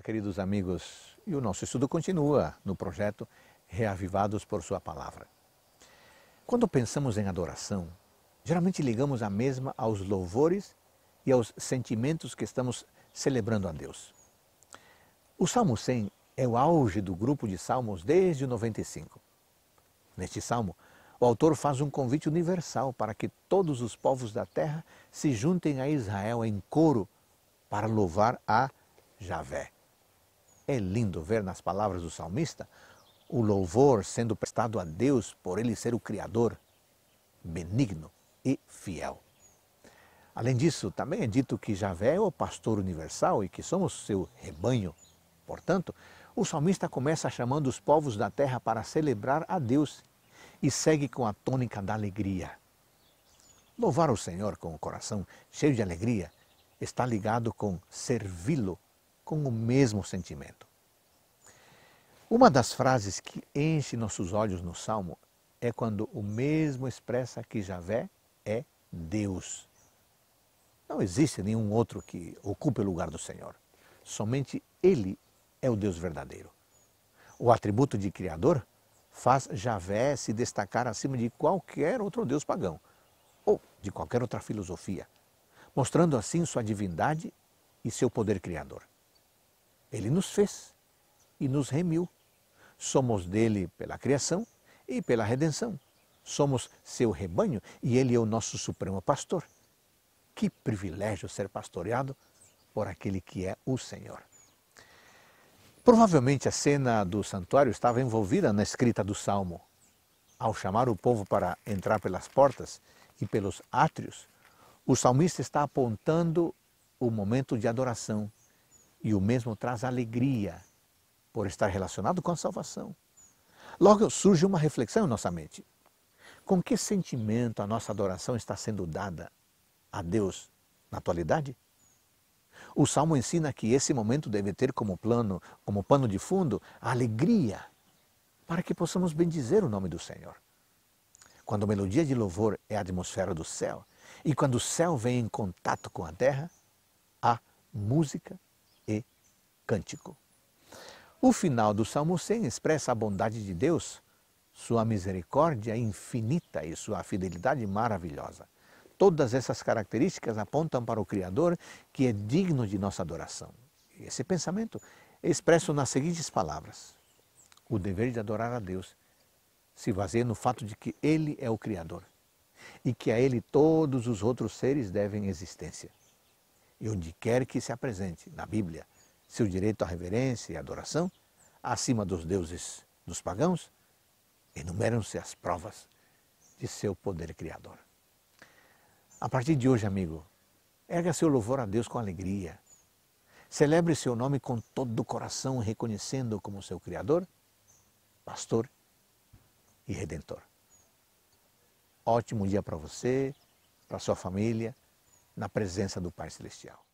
Olá, queridos amigos, e o nosso estudo continua no projeto Reavivados por Sua Palavra. Quando pensamos em adoração, geralmente ligamos a mesma aos louvores e aos sentimentos que estamos celebrando a Deus. O Salmo 100 é o auge do grupo de salmos desde o 95. Neste salmo, o autor faz um convite universal para que todos os povos da terra se juntem a Israel em coro para louvar a Javé. É lindo ver nas palavras do salmista o louvor sendo prestado a Deus por ele ser o Criador, benigno e fiel. Além disso, também é dito que Javé é o pastor universal e que somos seu rebanho. Portanto, o salmista começa chamando os povos da terra para celebrar a Deus e segue com a tônica da alegria. Louvar o Senhor com o coração cheio de alegria está ligado com servi-lo com o mesmo sentimento. Uma das frases que enche nossos olhos no Salmo é quando o mesmo expressa que Javé é Deus. Não existe nenhum outro que ocupe o lugar do Senhor. Somente Ele é o Deus verdadeiro. O atributo de Criador faz Javé se destacar acima de qualquer outro Deus pagão ou de qualquer outra filosofia, mostrando assim sua divindade e seu poder criador. Ele nos fez e nos remiu. Somos dele pela criação e pela redenção. Somos seu rebanho e ele é o nosso supremo pastor. Que privilégio ser pastoreado por aquele que é o Senhor. Provavelmente a cena do santuário estava envolvida na escrita do salmo. Ao chamar o povo para entrar pelas portas e pelos átrios, o salmista está apontando o momento de adoração e o mesmo traz alegria por estar relacionado com a salvação. Logo surge uma reflexão em nossa mente. Com que sentimento a nossa adoração está sendo dada a Deus na atualidade? O salmo ensina que esse momento deve ter como plano, como pano de fundo, a alegria, para que possamos bendizer o nome do Senhor. Quando a melodia de louvor é a atmosfera do céu, e quando o céu vem em contato com a terra, há música e cântico. O final do Salmo 100 expressa a bondade de Deus, sua misericórdia infinita e sua fidelidade maravilhosa. Todas essas características apontam para o Criador que é digno de nossa adoração. Esse pensamento é expresso nas seguintes palavras: O dever de adorar a Deus se baseia no fato de que Ele é o Criador e que a Ele todos os outros seres devem existência e onde quer que se apresente na Bíblia seu direito à reverência e adoração acima dos deuses dos pagãos, enumeram-se as provas de seu poder criador. A partir de hoje, amigo, erga seu louvor a Deus com alegria. Celebre seu nome com todo o coração, reconhecendo-o como seu Criador, Pastor e Redentor. Ótimo dia para você, para sua família na presença do Pai Celestial.